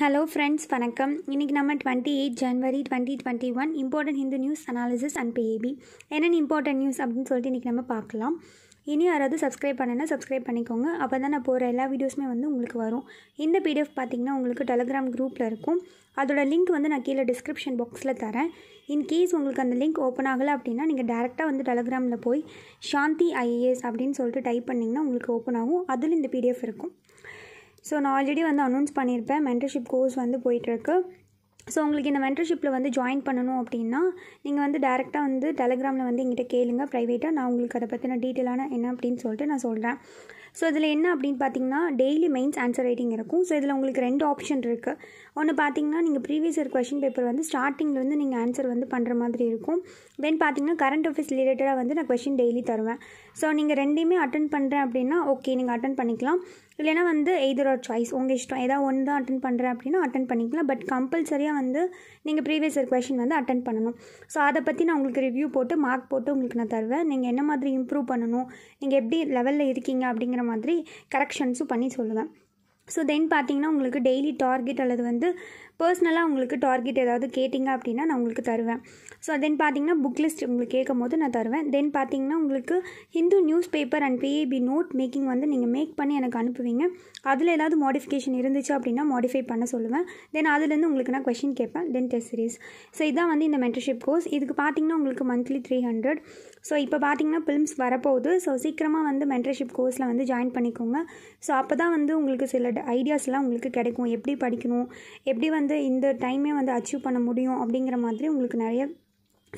hello friends வணக்கம் இன்றைக்கி நம்ம டுவெண்ட்டி எயிட் ஜனவரி twenty twenty one important Hindu news analysis and பேபி என்னென்ன இம்பார்ட்டன்ட் நியூஸ் அப்படின்னு சொல்லிட்டு இன்றைக்கி நம்ம பார்க்கலாம் இனி யாராவது சப்ஸ்கிரைப் பண்ணனா சப்ஸ்கிரைப் பண்ணிக்கோங்க அப்போ தான் நான் போகிற எல்லா வீடியோஸுமே வந்து உங்களுக்கு வரும் இந்த பிடிஎஃப் பார்த்தீங்கன்னா உங்களுக்கு டெலகிராம் குரூப்பில் இருக்கும் அதோடய லிங்க் வந்து நான் கீழே டிஸ்கிரிப்ஷன் பாக்ஸில் தரேன் இன்கேஸ் உங்களுக்கு அந்த லிங்க் ஓப்பன் ஆகலை அப்படின்னா நீங்கள் டேரெக்டாக வந்து டெலகிராமில் போய் சாந்தி ஐஏஎஸ் அப்படின்னு சொல்லிட்டு டைப் பண்ணிங்கன்னா உங்களுக்கு ஓப்பன் ஆகும் அதில் இந்த பிடிஎஃப் இருக்கும் ஸோ நான் ஆல்ரெடி வந்து அனௌன்ஸ் பண்ணியிருப்பேன் மென்டர்ஷிப் கோர்ஸ் வந்து போயிட்டுருக்கு ஸோ உங்களுக்கு இந்த மென்டர்ஷிப்பில் வந்து ஜாயின் பண்ணணும் அப்படின்னா நீங்கள் வந்து டேரெக்டாக வந்து டெலகிராமில் வந்து எங்கிட்ட கேளுங்க ப்ரைவேட்டாக நான் உங்களுக்கு அதை பற்றின டீட்டெயிலான என்ன அப்படின்னு சொல்லிட்டு நான் சொல்கிறேன் ஸோ இதில் என்ன அப்படின்னு பார்த்தீங்கன்னா டெய்லி மெயின்ஸ் ஆன்சர் ரைட்டிங் இருக்கும் ஸோ இதில் உங்களுக்கு ரெண்டு ஆப்ஷன் இருக்குது ஒன்று பார்த்தீங்கன்னா நீங்கள் ப்ரீவியஸ் இயர் கொஷின் பேப்பர் வந்து ஸ்டார்டிங்லேருந்து நீங்கள் ஆன்சர் வந்து பண்ணுற மாதிரி இருக்கும் தென் பார்த்தீங்கன்னா கரண்ட் அஃபேர்ஸ் ரிலேட்டடாக வந்து நான் கொஷின் டெய்லி தருவேன் ஸோ நீங்கள் ரெண்டையுமே அட்டன் பண்ணுறேன் அப்படின்னா ஓகே நீங்கள் அட்டன் பண்ணிக்கலாம் இல்லைனா வந்து எய்தர் ஆர் சாய்ஸ் உங்கள் இஷ்டம் ஏதாவது ஒன்று தான் அட்டன் பண்ணுறேன் அப்படின்னா அட்டன் பண்ணிக்கலாம் பட் கம்பல்சரியாக வந்து நீங்கள் ப்ரீவியஸ் இயர் கொஷின் வந்து அட்டன் பண்ணணும் ஸோ அதை பற்றி நான் உங்களுக்கு ரிவ்யூ போட்டு மார்க் போட்டு உங்களுக்கு நான் தருவேன் நீங்கள் என்ன மாதிரி இம்ப்ரூவ் பண்ணணும் நீங்கள் எப்படி லெவலில் இருக்கீங்க அப்படிங்கிற மாதிரி கரெக்ஷன்ஸும் பண்ணி சொல்லுவேன் ஸோ தென் பார்த்தீங்கன்னா உங்களுக்கு டெய்லி டார்கெட் அல்லது வந்து பர்சனலாக உங்களுக்கு டார்கெட் ஏதாவது கேட்டிங்க அப்படின்னா நான் உங்களுக்கு தருவேன் ஸோ தென் பார்த்தீங்கன்னா புக் லிஸ்ட் உங்களுக்கு கேட்கும் போது நான் தருவேன் தென் பார்த்தீங்கன்னா உங்களுக்கு ஹிந்து நியூஸ் பேப்பர் அண்ட் பிஏபி நோட் மேக்கிங் வந்து நீங்கள் மேக் பண்ணி எனக்கு அனுப்புவீங்க அதில் ஏதாவது மாடிஃபிகேஷன் இருந்துச்சு அப்படின்னா மாடிஃபை பண்ண சொல்லுவேன் தென் அதுலேருந்து உங்களுக்கு நான் கொஷின் கேட்பேன் தென் டெஸ்ட் சீரீஸ் ஸோ இதான் வந்து இந்த மென்டர்ஷிப் கோர்ஸ் இதுக்கு பார்த்தீங்கன்னா உங்களுக்கு மந்த்லி த்ரீ ஹண்ட்ரட் ஸோ இப்போ பார்த்தீங்கன்னா ஃபிலிம்ஸ் வரப்போகுது ஸோ சீக்கிரமாக வந்து மென்டர்ஷிப் கோர்ஸில் வந்து ஜாயின் பண்ணிக்கோங்க ஸோ அப்போ தான் வந்து உங்களுக்கு சில ஐடியாஸ்லாம் உங்களுக்கு கிடைக்கும் எப்படி படிக்கணும் எப்படி வந்து இந்த டைமே வந்து அச்சீவ் பண்ண முடியும் அப்படிங்கிற மாதிரி உங்களுக்கு நிறைய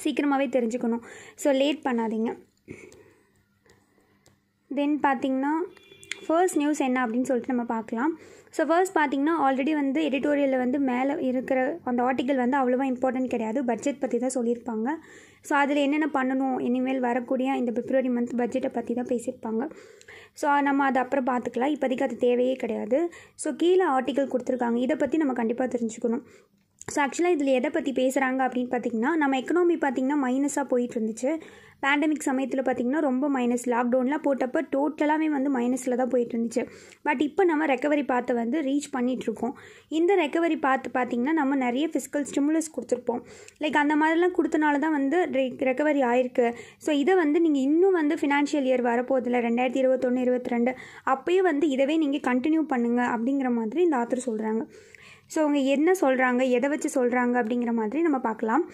சீக்கிரமாகவே தெரிஞ்சுக்கணும் ஸோ லேட் பண்ணாதீங்க தென் பார்த்தீங்கன்னா ஃபர்ஸ்ட் நியூஸ் என்ன அப்படின்னு சொல்லிட்டு நம்ம பார்க்கலாம் ஸோ ஃபர்ஸ்ட் பார்த்திங்கன்னா ஆல்ரெடி வந்து எடிட்டோரியலில் வந்து மேலே இருக்கிற அந்த ஆர்டிக்கல் வந்து அவ்வளோவா இம்பார்ட்டன்ட் கிடையாது பட்ஜெட் பற்றி தான் சொல்லியிருப்பாங்க ஸோ அதில் என்னென்ன பண்ணணும் இனிமேல் வரக்கூடிய இந்த பிப்ரவரி மந்த் பட்ஜெட்டை பற்றி தான் பேசியிருப்பாங்க ஸோ நம்ம அதை அப்புறம் பார்த்துக்கலாம் இப்போதைக்கு அது தேவையே கிடையாது ஸோ கீழே ஆர்டிக்கல் கொடுத்துருக்காங்க இதை பற்றி நம்ம கண்டிப்பாக தெரிஞ்சுக்கணும் ஸோ ஆக்சுவலாக இதில் எதை பற்றி பேசுகிறாங்க அப்படின்னு பார்த்திங்கன்னா நம்ம எக்கனாமி பார்த்திங்கன்னா மைனஸாக போயிட்டு இருந்துச்சு பேண்டமிக் சமயத்தில் பார்த்திங்கன்னா ரொம்ப மைனஸ் லாக்டவுன்லாம் போட்டப்போ டோட்டலாகவே வந்து மைனஸில் தான் போயிட்டு இருந்துச்சு பட் இப்போ நம்ம ரெக்கவரி பார்த்து வந்து ரீச் பண்ணிகிட்ருக்கோம் இந்த ரெக்கவரி பார்த்து பார்த்திங்கன்னா நம்ம நிறைய ஃபிசிக்கல் ஸ்டிமுலஸ் கொடுத்துருப்போம் லைக் அந்த மாதிரிலாம் கொடுத்தனால தான் வந்து ரெக்கவரி ஆயிருக்கு ஸோ இதை வந்து நீங்கள் இன்னும் வந்து ஃபினான்ஷியல் இயர் வரப்போதில்லை ரெண்டாயிரத்தி இருபத்தொன்று இருபத்தி ரெண்டு அப்போயே வந்து இதவே நீங்கள் கண்டினியூ பண்ணுங்கள் அப்படிங்கிற மாதிரி இந்த ஆத்தர் சொல்கிறாங்க ஸோ அவங்க என்ன சொல்கிறாங்க எதை வச்சு சொல்கிறாங்க அப்படிங்கிற மாதிரி நம்ம பார்க்கலாம்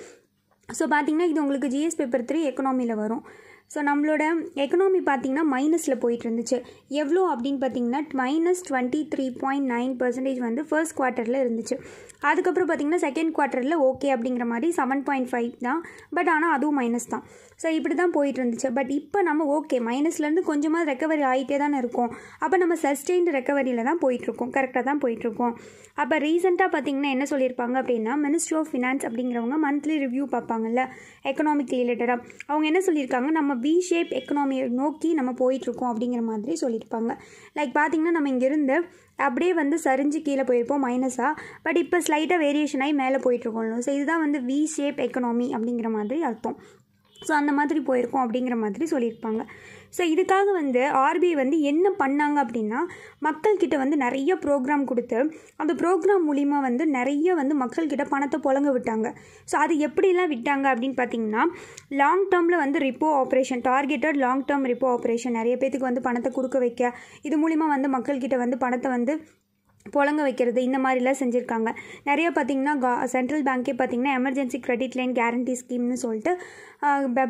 ஸோ பார்த்திங்கன்னா இது உங்களுக்கு ஜிஎஸ் பேப்பர் த்ரீ எக்கனாமியில் வரும் ஸோ நம்மளோட எக்கனாமி பார்த்திங்கன்னா மைனஸில் போயிட்டு இருந்துச்சு எவ்வளோ அப்படின்னு பார்த்தீங்கன்னா minus twenty three point nine percentage வந்து ஃபர்ஸ்ட் குவார்ட்டரில் இருந்துச்சு அதுக்கப்புறம் பார்த்திங்கன்னா செகண்ட் குவார்ட்டரில் ஓகே அப்படிங்கிற மாதிரி செவன் பாயிண்ட் ஃபைவ் தான் பட் ஆனால் அதுவும் மைனஸ் தான் ஸோ இப்படி தான் போயிட்டு இருந்துச்சு பட் இப்போ நம்ம ஓகே மைனஸ்லேருந்து கொஞ்சமாக ரெக்கவரி ஆகிட்டே தானே இருக்கும் அப்போ நம்ம சஸ்டெயின்டு ரெக்கவரியில் தான் போயிட்டுருக்கோம் கரெக்டாக தான் போயிட்டுருக்கோம் அப்போ ரீசெண்டாக பார்த்திங்கன்னா என்ன சொல்லியிருப்பாங்க அப்படின்னா மினிஸ்ட்ரி ஆஃப் ஃபினான்ஸ் அப்படிங்கிறவங்க மந்த்லி ரிவ்யூ பார்ப்பாங்கல்ல எக்கனாமிக் ரிலேட்டடாக அவங்க என்ன சொல்லியிருக்காங்க நம்ம வி ஷேப் எக்கனாமியை நோக்கி நம்ம போயிட்டுருக்கோம் அப்படிங்கிற மாதிரி சொல்லியிருப்பாங்க லைக் பார்த்திங்கன்னா நம்ம இங்கேருந்து அப்படியே வந்து சரிஞ்சு கீழே போயிருப்போம் மைனஸாக பட் இப்போ ஸ்லைட்டாக வேரியேஷன் ஆகி மேலே போயிட்டுருக்கோம் ஸோ இதுதான் வந்து வி ஷேப் எக்கனாமி அப்படிங்கிற மாதிரி அர்த்தம் ஸோ அந்த மாதிரி போயிருக்கோம் அப்படிங்கிற மாதிரி சொல்லியிருப்பாங்க ஸோ இதுக்காக வந்து ஆர்பிஐ வந்து என்ன பண்ணாங்க அப்படின்னா மக்கள்கிட்ட வந்து நிறைய ப்ரோக்ராம் கொடுத்து அந்த ப்ரோக்ராம் மூலிமா வந்து நிறைய வந்து மக்கள்கிட்ட பணத்தை புழங்க விட்டாங்க ஸோ அது எப்படிலாம் விட்டாங்க அப்படின்னு பார்த்தீங்கன்னா லாங் டேர்மில் வந்து repo operation targeted long term repo operation நிறைய பேத்துக்கு வந்து பணத்தை கொடுக்க வைக்க இது மூலிமா வந்து மக்கள்கிட்ட வந்து பணத்தை வந்து புழங்க வைக்கிறது இந்த மாதிரிலாம் செஞ்சுருக்காங்க நிறைய பார்த்திங்கன்னா கா சென்ட்ரல் பேங்க்கே பார்த்திங்கன்னா எமர்ஜென்சி கிரெடிட் லைன் கேரண்டி ஸ்கீம்னு சொல்லிட்டு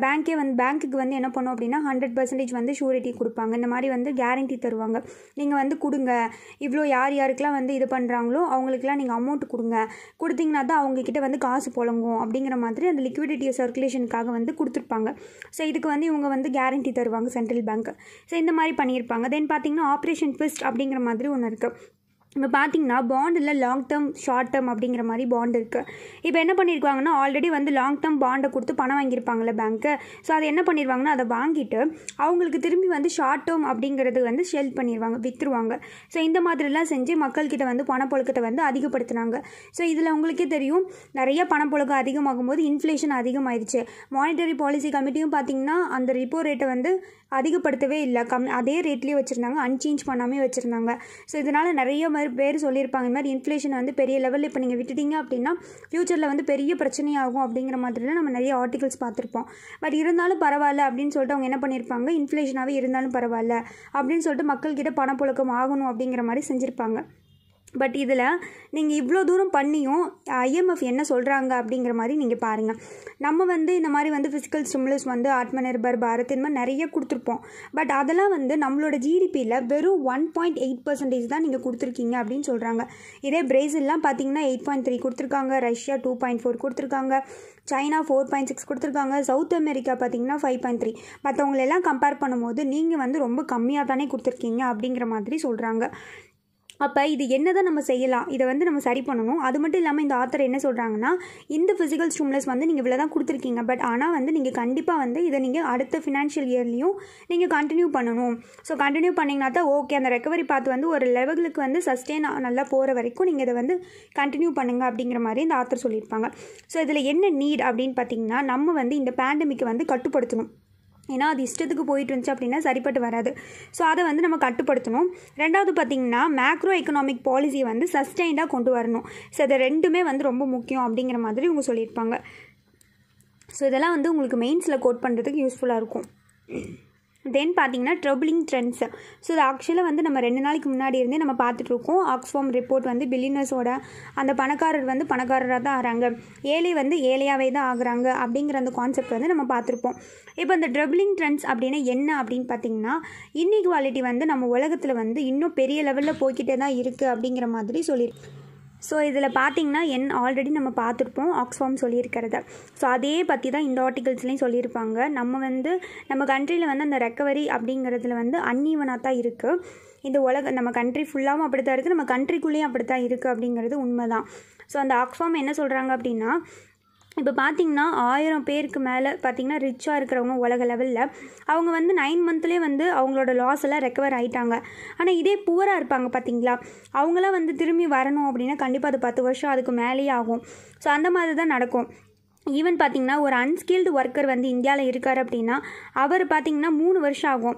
பேங்க்கே வந்து பேங்க்குக்கு வந்து என்ன பண்ணோம் அப்படின்னா ஹண்ட்ரட் பர்சன்டேஜ் வந்து ஷூரிட்டி கொடுப்பாங்க இந்த மாதிரி வந்து கேரண்டி தருவாங்க நீங்கள் வந்து கொடுங்க இவ்வளோ யார் யாருக்கெல்லாம் வந்து இது பண்ணுறாங்களோ அவங்களுக்குலாம் நீங்கள் அமௌண்ட் கொடுங்க கொடுத்தீங்கன்னா தான் அவங்கக்கிட்ட வந்து காசு புழங்கும் அப்படிங்கிற மாதிரி அந்த லிக்விடிட்டியை சர்க்குலேஷனுக்காக வந்து கொடுத்துருப்பாங்க ஸோ இதுக்கு வந்து இவங்க வந்து கேரண்டி தருவாங்க சென்ட்ரல் பேங்க் ஸோ இந்த மாதிரி பண்ணியிருப்பாங்க தென் பார்த்திங்கன்னா ஆப்ரேஷன் ஃபிஸ்ட் அப்படிங்கிற மாதிரி ஒன்று இருக்குது இப்போ பார்த்தீங்கன்னா பாண்டில் லாங் டேர்ம் ஷார்ட் டேர்ம் அப்படிங்கிற மாதிரி பாண்ட் இருக்குது இப்போ என்ன பண்ணியிருக்காங்கன்னா ஆல்ரெடி வந்து லாங் டேர்ம் பாண்டை கொடுத்து பணம் வாங்கியிருப்பாங்களே பேங்க்கு ஸோ அதை என்ன பண்ணிடுவாங்கன்னா அதை வாங்கிட்டு அவங்களுக்கு திரும்பி வந்து ஷார்ட் டேர்ம் அப்படிங்கிறது வந்து ஷெல் பண்ணிடுவாங்க விற்றுருவாங்க ஸோ இந்த மாதிரிலாம் செஞ்சு மக்கள்கிட்ட வந்து பணப்பொழுக்கத்தை வந்து அதிகப்படுத்தினாங்க ஸோ இதில் உங்களுக்கே தெரியும் நிறைய பணப்புழக்கம் அதிகமாகும் போது இன்ஃப்ளேஷன் அதிகமாகிடுச்சு மானிட்டரி பாலிசி கமிட்டியும் பார்த்திங்கன்னா அந்த ரிப்போ ரேட்டை வந்து அதிகப்படுத்தவே இல்லை கம் அதே ரேட்லேயே வச்சுருந்தாங்க அன்சேஞ்ச் பண்ணாமல் வச்சுருந்தாங்க ஸோ இதனால் நிறைய மாதிரி பேர் சொல்லியிருப்பாங்க இந்த மாதிரி இன்ஃப்ளேஷன் வந்து பெரிய லெவலில் இப்போ நீங்கள் விட்டுட்டீங்க அப்படின்னா ஃப்யூச்சரில் வந்து பெரிய பிரச்சனையாகும் அப்படிங்கிற மாதிரிலாம் நம்ம நிறைய ஆர்டிகல்ஸ் பார்த்துருப்போம் பட் இருந்தாலும் பரவாயில்ல அப்படின்னு சொல்லிட்டு அவங்க என்ன பண்ணியிருப்பாங்க இன்ஃப்ளேஷனாகவே இருந்தாலும் பரவாயில்ல அப்படின்னு சொல்லிட்டு மக்கள்கிட்ட பணப்புழக்கம் ஆகணும் அப்படிங்கிற மாதிரி செஞ்சுருப்பாங்க பட் இதில் நீங்கள் இவ்வளோ தூரம் பண்ணியும் ஐஎம்எஃப் என்ன சொல்கிறாங்க அப்படிங்கிற மாதிரி நீங்கள் பாருங்கள் நம்ம வந்து இந்த மாதிரி வந்து ஃபிசிக்கல் ஸ்டிமுலஸ் வந்து ஆத்ம நிர்பர் பாரத் இந்த மாதிரி நிறைய கொடுத்துருப்போம் பட் அதெல்லாம் வந்து நம்மளோட ஜிடிபியில் வெறும் ஒன் பாயிண்ட் எயிட் பர்சன்டேஜ் தான் நீங்கள் கொடுத்துருக்கீங்க அப்படின்னு சொல்கிறாங்க இதே பிரேசில்லாம் பார்த்தீங்கன்னா எயிட் பாயிண்ட் த்ரீ கொடுத்துருக்காங்க ரஷ்யா டூ பாயிண்ட் ஃபோர் கொடுத்துருக்காங்க சைனா ஃபோர் பாயிண்ட் சிக்ஸ் கொடுத்துருக்காங்க சவுத் அமெரிக்கா பார்த்தீங்கன்னா ஃபைவ் பாயிண்ட் த்ரீ மற்றவங்களெல்லாம் கம்பேர் பண்ணும்போது நீங்கள் வந்து ரொம்ப கம்மியாக தானே கொடுத்துருக்கீங்க அப்படிங்கிற மாதிரி சொல்கிறாங்க அப்போ இது என்ன தான் நம்ம செய்யலாம் இதை வந்து நம்ம சரி பண்ணணும் அது மட்டும் இல்லாமல் இந்த ஆத்தர் என்ன சொல்கிறாங்கன்னா இந்த ஃபிசிக்கல் ஸ்டூம்லஸ் வந்து நீங்கள் இவ்வளோ தான் கொடுத்துருக்கீங்க பட் ஆனால் வந்து நீங்கள் கண்டிப்பாக வந்து இதை நீங்கள் அடுத்த ஃபினான்ஷியல் இயர்லேயும் நீங்கள் கண்டினியூ பண்ணணும் ஸோ கண்டினியூ பண்ணிங்கன்னா தான் ஓகே அந்த ரெக்கவரி பார்த்து வந்து ஒரு லெவலுக்கு வந்து சஸ்டெயின் நல்லா போகிற வரைக்கும் நீங்கள் இதை வந்து கண்டினியூ பண்ணுங்கள் அப்படிங்கிற மாதிரி இந்த ஆத்தர் சொல்லியிருப்பாங்க ஸோ இதில் என்ன நீட் அப்படின்னு பார்த்தீங்கன்னா நம்ம வந்து இந்த பேண்டமிக்கை வந்து கட்டுப்படுத்தணும் ஏன்னா அது இஷ்டத்துக்கு போயிட்டு இருந்துச்சு அப்படின்னா சரிப்பட்டு வராது ஸோ அதை வந்து நம்ம கட்டுப்படுத்தணும் ரெண்டாவது பார்த்திங்கன்னா மேக்ரோ எக்கனாமிக் பாலிசியை வந்து சஸ்டைண்டாக கொண்டு வரணும் ஸோ அதை ரெண்டுமே வந்து ரொம்ப முக்கியம் அப்படிங்கிற மாதிரி இவங்க சொல்லியிருப்பாங்க ஸோ இதெல்லாம் வந்து உங்களுக்கு மெயின்ஸில் கோட் பண்ணுறதுக்கு யூஸ்ஃபுல்லாக இருக்கும் தென் பார்த்தீங்கன்னா ட்ரபிளிங் ட்ரெண்ட்ஸ் ஸோ இது ஆக்சுவலாக வந்து நம்ம ரெண்டு நாளைக்கு முன்னாடி இருந்தே நம்ம பார்த்துட்ருக்கோம் ஆக்ஸ்ஃபார்ம் ரிப்போர்ட் வந்து பில்லினர்ஸோட அந்த பணக்காரர் வந்து பணக்காரராக தான் ஆகிறாங்க ஏழை வந்து ஏழையாகவே தான் ஆகுறாங்க அப்படிங்கிற அந்த கான்செப்ட் வந்து நம்ம பார்த்துருப்போம் இப்போ அந்த ட்ரபிளிங் ட்ரெண்ட்ஸ் அப்படின்னா என்ன அப்படின்னு பார்த்தீங்கன்னா இன்இக்வாலிட்டி வந்து நம்ம உலகத்தில் வந்து இன்னும் பெரிய லெவலில் போய்கிட்டே தான் இருக்குது அப்படிங்கிற மாதிரி சொல்லியிருக்கு ஸோ இதில் பார்த்தீங்கன்னா என் ஆல்ரெடி நம்ம பார்த்துருப்போம் ஆக்ஸ்ஃபார்ம் சொல்லியிருக்கிறத ஸோ அதே பற்றி தான் இந்த ஆர்டிகல்ஸ்லேயும் சொல்லியிருப்பாங்க நம்ம வந்து நம்ம கண்ட்ரியில் வந்து அந்த ரெக்கவரி அப்படிங்கிறதுல வந்து அன்னீவனாக தான் இருக்குது இந்த உலக நம்ம கண்ட்ரி ஃபுல்லாகவும் அப்படி தான் இருக்குது நம்ம கண்ட்ரிக்குள்ளேயும் அப்படி தான் இருக்குது அப்படிங்கிறது உண்மை தான் ஸோ அந்த ஆக்ஸ்ஃபார்ம் என்ன சொல்கிறாங்க அப்படின்னா இப்போ பார்த்திங்கன்னா ஆயிரம் பேருக்கு மேலே பார்த்திங்கன்னா ரிச்சாக இருக்கிறவங்க உலக லெவலில் அவங்க வந்து நைன் மந்த்லேயே வந்து அவங்களோட லாஸ் எல்லாம் ரெக்கவர் ஆகிட்டாங்க ஆனால் இதே புவராக இருப்பாங்க பார்த்திங்களா அவங்களாம் வந்து திரும்பி வரணும் அப்படின்னா கண்டிப்பாக அது பத்து வருஷம் அதுக்கு மேலேயே ஆகும் ஸோ அந்த மாதிரி தான் நடக்கும் ஈவன் பார்த்திங்கன்னா ஒரு அன்ஸ்கில்டு ஒர்க்கர் வந்து இந்தியாவில் இருக்கார் அப்படின்னா அவர் பார்த்திங்கன்னா மூணு வருஷம் ஆகும்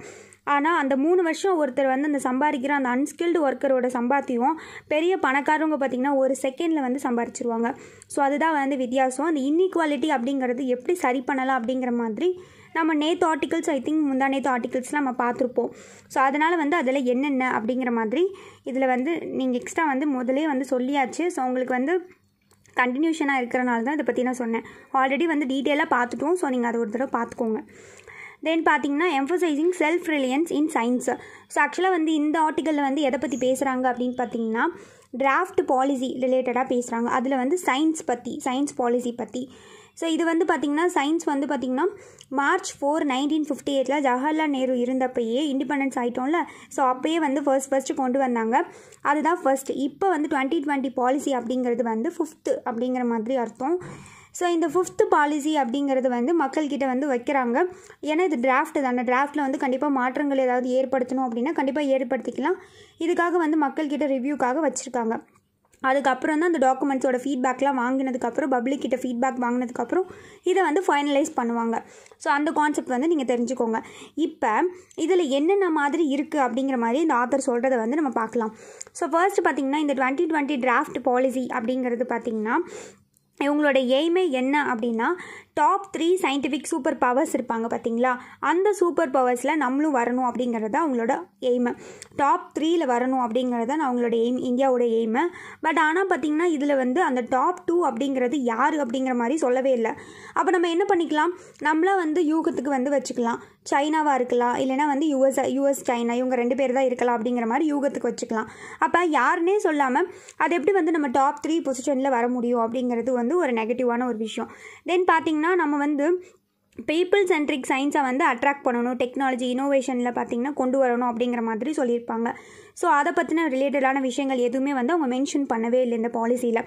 ஆனால் அந்த மூணு வருஷம் ஒருத்தர் வந்து அந்த சம்பாதிக்கிற அந்த அன்ஸ்கில்டு ஒர்க்கரோட சம்பாத்தியம் பெரிய பணக்காரவங்க பார்த்திங்கன்னா ஒரு செகண்டில் வந்து சம்பாரிச்சிருவாங்க ஸோ அதுதான் வந்து வித்தியாசம் அந்த இன்இக்வாலிட்டி அப்படிங்கிறது எப்படி சரி பண்ணலாம் அப்படிங்கிற மாதிரி நம்ம நேத்து ஆர்டிகல்ஸ் ஐ திங்க் முந்தா நேத்து ஆர்டிகல்ஸ்லாம் நம்ம பார்த்துருப்போம் ஸோ அதனால் வந்து அதில் என்னென்ன அப்படிங்கிற மாதிரி இதில் வந்து நீங்கள் எக்ஸ்ட்ரா வந்து முதலே வந்து சொல்லியாச்சு ஸோ உங்களுக்கு வந்து கண்டினியூஷனாக இருக்கிறனால தான் இதை பற்றி நான் சொன்னேன் ஆல்ரெடி வந்து டீட்டெயிலாக பார்த்துட்டோம் ஸோ நீங்கள் அதை ஒரு தடவை பார்த்துக்கோங்க தென் பார்த்தீங்கன்னா emphasizing self reliance in science so ஆக்சுவலாக வந்து இந்த ஆர்டிக்கலில் வந்து எதை பற்றி பேசுகிறாங்க அப்படின்னு பார்த்தீங்கன்னா டிராஃப்ட் பாலிசி ரிலேட்டடாக பேசுகிறாங்க அதில் வந்து சயின்ஸ் பற்றி சயின்ஸ் பாலிசி பற்றி ஸோ இது வந்து பார்த்திங்கன்னா சயின்ஸ் வந்து பார்த்திங்கன்னா மார்ச் ஃபோர் நைன்டீன் ஃபிஃப்டி எயிட்டில் ஜவஹர்லால் நேரு இருந்தப்பயே இண்டிபெண்டன்ஸ் ஆகிட்டோம்ல ஸோ அப்போயே வந்து ஃபர்ஸ்ட் ஃபஸ்ட்டு கொண்டு வந்தாங்க அதுதான் ஃபர்ஸ்ட் இப்போ வந்து டுவெண்ட்டி டுவெண்ட்டி பாலிசி அப்படிங்கிறது வந்து ஃபிஃப்த்து அப்படிங்கிற மாதிரி அர்த்தம் ஸோ இந்த ஃபிஃப்த்து பாலிசி அப்படிங்கிறது வந்து மக்கள்கிட்ட வந்து வைக்கிறாங்க ஏன்னா இது டிராஃப்ட் தானே டிராஃப்ட்டில் வந்து கண்டிப்பாக மாற்றங்கள் ஏதாவது ஏற்படுத்தணும் அப்படின்னா கண்டிப்பாக ஏற்படுத்திக்கலாம் இதுக்காக வந்து மக்கள்கிட்ட ரிவ்யூக்காக வச்சுருக்காங்க அதுக்கப்புறம் தான் அந்த டாக்குமெண்ட்ஸோட ஃபீட்பேக்லாம் வாங்கினதுக்கப்புறம் பப்ளிக் கிட்ட ஃபீட்பேக் வாங்கினதுக்கப்புறம் இதை வந்து ஃபைனலைஸ் பண்ணுவாங்க ஸோ அந்த கான்செப்ட் வந்து நீங்கள் தெரிஞ்சுக்கோங்க இப்போ இதில் என்னென்ன மாதிரி இருக்குது அப்படிங்கிற மாதிரி இந்த ஆத்தர் சொல்கிறத வந்து நம்ம பார்க்கலாம் ஸோ ஃபர்ஸ்ட் பார்த்திங்கன்னா இந்த டுவெண்ட்டி டுவெண்ட்டி டிராஃப்ட் பாலிசி அப்படிங்கிறது பார்த்திங்கன்னா இவங்களோட எய்மே என்ன அப்படின்னா top three scientific super powers இருப்பாங்க பார்த்தீங்களா அந்த சூப்பர் பவர்ஸில் நம்மளும் வரணும் அப்படிங்கிறது அவங்களோட எய்மு டாப் த்ரீயில் வரணும் அப்படிங்கிறது தான் அவங்களோட எய்ம் இந்தியாவோட எய்மு பட் ஆனால் பார்த்திங்கன்னா இதில் வந்து அந்த டாப் டூ அப்படிங்கிறது யார் அப்படிங்கிற மாதிரி சொல்லவே இல்லை அப்போ நம்ம என்ன பண்ணிக்கலாம் நம்மளாம் வந்து யூகத்துக்கு வந்து வச்சுக்கலாம் சைனாவாக இருக்கலாம் இல்லைனா வந்து யுஎஸ் யூஎஸ் சைனா இவங்க ரெண்டு பேர் தான் இருக்கலாம் அப்படிங்கிற மாதிரி யூகத்துக்கு வச்சுக்கலாம் அப்போ யாருன்னே சொல்லாமல் அது எப்படி வந்து நம்ம டாப் த்ரீ பொசிஷனில் வர முடியும் அப்படிங்கிறது வந்து ஒரு நெகட்டிவான ஒரு விஷயம் தென் பார்த்திங்கன்னா நம்ம வந்து பீப்புள் சென்ட்ரிக் சயின்ஸை வந்து அட்ராக்ட் பண்ணணும் டெக்னாலஜி இனோவேஷனில் பார்த்திங்கன்னா கொண்டு வரணும் அப்படிங்கிற மாதிரி சொல்லியிருப்பாங்க ஸோ அதை பற்றின ரிலேட்டடான விஷயங்கள் எதுவுமே வந்து அவங்க மென்ஷன் பண்ணவே இல்லை இந்த பாலிசியில்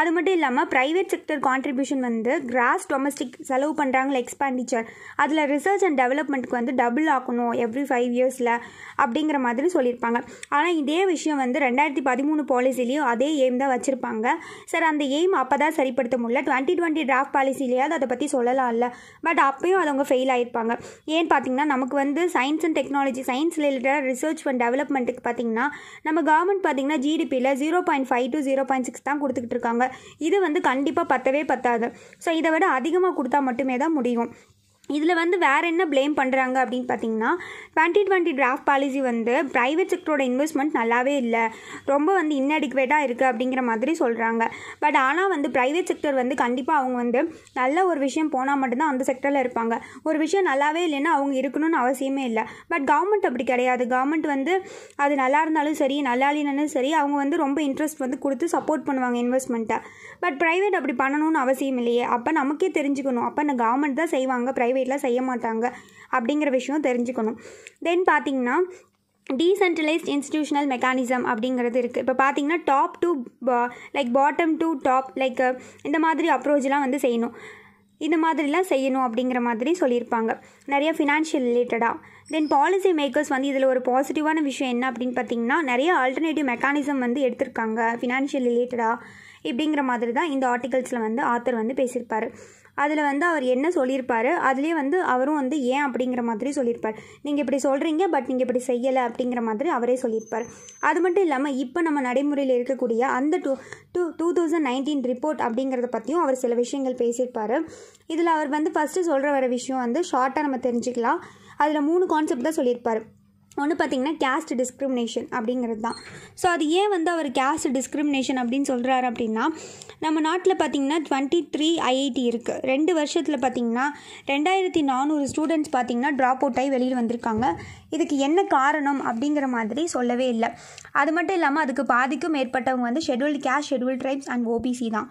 அது மட்டும் இல்லாமல் ப்ரைவேட் செக்டர் கான்ட்ரிபியூஷன் வந்து கிராஸ் டொமஸ்டிக் செலவு பண்ணுறாங்களே எக்ஸ்பெண்டிச்சர் அதில் ரிசர்ச் அண்ட் டெவலப்மெண்ட்டுக்கு வந்து டபுள் ஆக்கணும் எவ்ரி ஃபைவ் இயர்ஸில் அப்படிங்கிற மாதிரி சொல்லியிருப்பாங்க ஆனால் இதே விஷயம் வந்து ரெண்டாயிரத்தி பதிமூணு பாலிசிலையும் அதே எய்ம் தான் வச்சுருப்பாங்க சார் அந்த எய்ம் அப்போ தான் சரிப்படுத்த முடியல டுவெண்ட்டி டுவெண்ட்டி டிராஃப்ட் பாலிசிலேயாவது அதை பற்றி சொல்லலாம் இல்லை பட் அப்பயும் அது அவங்க ஃபெயில் ஆகிருப்பாங்க ஏன்னு பார்த்தீங்கன்னா நமக்கு வந்து சயின்ஸ் அண்ட் டெக்னாலஜி சயின்ஸ் ரிலேட்டடாக ரிசர்ச் அண்ட் டெவலப்மெண்ட்டுக்கு பார்த்தீங்கன்னா பார்த்தீங்கன்னா நம்ம கவர்மெண்ட் பார்த்தீங்கன்னா ஜிடிபியில் zero point five to zero point six தான் கொடுத்துக்கிட்டு இருக்காங்க இது வந்து கண்டிப்பாக பத்தவே பத்தாது ஸோ இதை விட அதிகமாக கொடுத்தா மட்டுமே தான் முடியும் இதில் வந்து வேறு என்ன ப்ளேம் பண்ணுறாங்க அப்படின்னு பார்த்தீங்கன்னா டுவெண்ட்டி டுவெண்ட்டி டிராஃப்ட் பாலிசி வந்து ப்ரைவேட் செக்டரோட இன்வெஸ்ட்மெண்ட் நல்லாவே இல்லை ரொம்ப வந்து இன்னடிக்குவேட்டாக இருக்குது அப்படிங்கிற மாதிரி சொல்கிறாங்க பட் ஆனால் வந்து ப்ரைவேட் செக்டர் வந்து கண்டிப்பாக அவங்க வந்து நல்ல ஒரு விஷயம் போனால் மட்டும்தான் அந்த செக்டரில் இருப்பாங்க ஒரு விஷயம் நல்லாவே இல்லைன்னா அவங்க இருக்கணும்னு அவசியமே இல்லை பட் கவர்மெண்ட் அப்படி கிடையாது கவர்மெண்ட் வந்து அது நல்லா இருந்தாலும் சரி நல்லா இல்லைனாலும் சரி அவங்க வந்து ரொம்ப இன்ட்ரெஸ்ட் வந்து கொடுத்து சப்போர்ட் பண்ணுவாங்க இன்வெஸ்ட்மெண்ட்டை பட் ப்ரைவேட் அப்படி பண்ணணும்னு அவசியம் இல்லையே அப்போ நமக்கே தெரிஞ்சுக்கணும் அப்போ நான் கவர்மெண்ட் தான் செய்வாங்க ப்ரைவேட் வீட்டில் செய்ய மாட்டாங்க அப்படிங்கிற விஷயம் தெரிஞ்சுக்கணும் தென் பார்த்திங்கன்னா டீசென்ட்ரலைஸ்ட் இன்ஸ்டிடியூஷனல் மெக்கானிசம் அப்படிங்கிறது இருக்குது இப்போ பார்த்தீங்கன்னா top to like bottom to top like இந்த மாதிரி அப்ரோச்லாம் வந்து செய்யணும் இந்த மாதிரிலாம் செய்யணும் அப்படிங்கிற மாதிரி சொல்லியிருப்பாங்க நிறைய ஃபினான்ஷியல் ரிலேட்டடாக தென் பாலிசி மேக்கர்ஸ் வந்து இதில் ஒரு பாசிட்டிவான விஷயம் என்ன அப்படின்னு பார்த்தீங்கன்னா நிறைய ஆல்டர்னேட்டிவ் மெக்கானிசம் வந்து எடுத்திருக்காங்க ஃபினான்ஷியல் ரிலேட்டடாக இப்படிங்கிற மாதிரி தான் இந்த ஆர்டிகல்ஸில் வந்து ஆத்தர் வந்து பேசியிருப்பார் அதில் வந்து அவர் என்ன சொல்லியிருப்பார் அதுலேயே வந்து அவரும் வந்து ஏன் அப்படிங்கிற மாதிரி சொல்லியிருப்பார் நீங்கள் இப்படி சொல்கிறீங்க பட் நீங்கள் இப்படி செய்யலை அப்படிங்கிற மாதிரி அவரே சொல்லியிருப்பார் அது மட்டும் இல்லாமல் இப்போ நம்ம நடைமுறையில் இருக்கக்கூடிய அந்த two two two thousand nineteen report அப்படிங்கிறத பற்றியும் அவர் சில விஷயங்கள் பேசியிருப்பார் இதில் அவர் வந்து ஃபஸ்ட்டு சொல்கிற வர விஷயம் வந்து ஷார்ட்டாக நம்ம தெரிஞ்சுக்கலாம் அதில் மூணு கான்செப்ட் தான் சொல்லியிருப்பார் ஒன்று பார்த்திங்கன்னா கேஸ்ட் டிஸ்கிரிமினேஷன் அப்படிங்கிறது தான் ஸோ அது ஏன் வந்து அவர் கேஸ்ட் டிஸ்கிரிமினேஷன் அப்படின்னு சொல்கிறாரு அப்படின்னா நம்ம நாட்டில் பார்த்திங்கன்னா டுவெண்ட்டி த்ரீ ஐஐடி இருக்குது ரெண்டு வருஷத்தில் பார்த்திங்கன்னா ரெண்டாயிரத்தி நானூறு ஸ்டூடெண்ட்ஸ் பார்த்திங்கன்னா ட்ராப் அவுட் ஆகி வெளியில் வந்திருக்காங்க இதுக்கு என்ன காரணம் அப்படிங்கிற மாதிரி சொல்லவே இல்லை அது மட்டும் இல்லாமல் அதுக்கு பாதிக்கும் மேற்பட்டவங்க வந்து scheduled caste scheduled tribes and OBC தான்